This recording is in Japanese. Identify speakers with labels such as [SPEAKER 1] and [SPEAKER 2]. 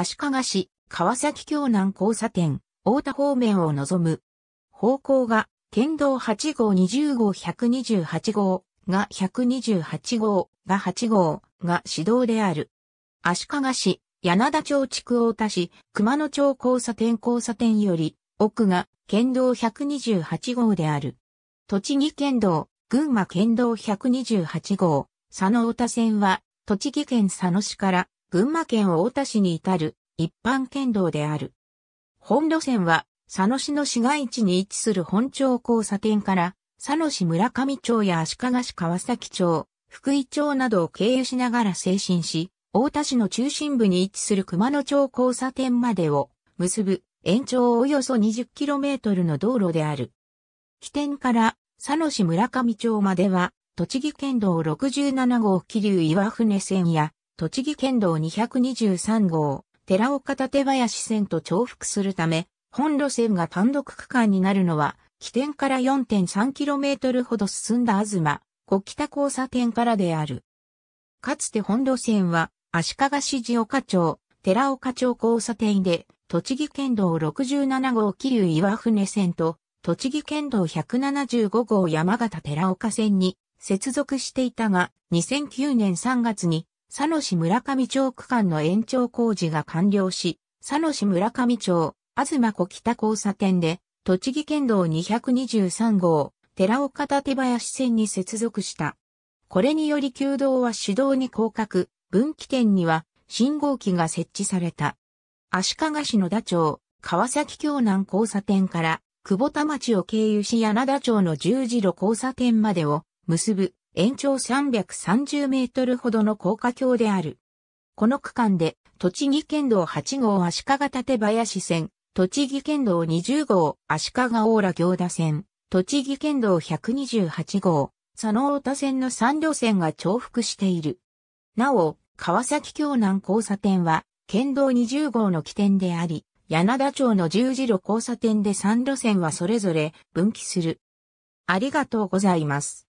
[SPEAKER 1] 足利市、川崎京南交差点、大田方面を望む。方向が、県道8号20号128号が128号が8号が市道である。足利市、柳田町地区大田市、熊野町交差点交差点より、奥が県道128号である。栃木県道、群馬県道128号、佐野太田線は、栃木県佐野市から群馬県太田市に至る一般県道である。本路線は佐野市の市街地に位置する本町交差点から佐野市村上町や足利市川崎町、福井町などを経由しながら精神し、大田市の中心部に位置する熊野町交差点までを結ぶ延長およそ 20km の道路である。起点から佐野市村上町までは栃木県道67号桐生岩船線や栃木県道223号、寺岡立林線と重複するため、本路線が単独区間になるのは、起点から 4.3km ほど進んだ東、小北交差点からである。かつて本路線は、足利市地岡町、寺岡町交差点で、栃木県道67号桐生岩船線と、栃木県道175号山形寺岡線に接続していたが、2009年3月に佐野市村上町区間の延長工事が完了し、佐野市村上町、東湖北交差点で、栃木県道223号、寺岡立林線に接続した。これにより旧道は主導に降格、分岐点には信号機が設置された。足利市野田町、川崎京南交差点から、久保田町を経由し柳田町の十字路交差点までを結ぶ延長330メートルほどの高架橋である。この区間で、栃木県道8号足利館林線、栃木県道20号足利大浦行田線、栃木県道128号、佐野太田線の3路線が重複している。なお、川崎京南交差点は、県道20号の起点であり、柳田町の十字路交差点で3路線はそれぞれ分岐する。ありがとうございます。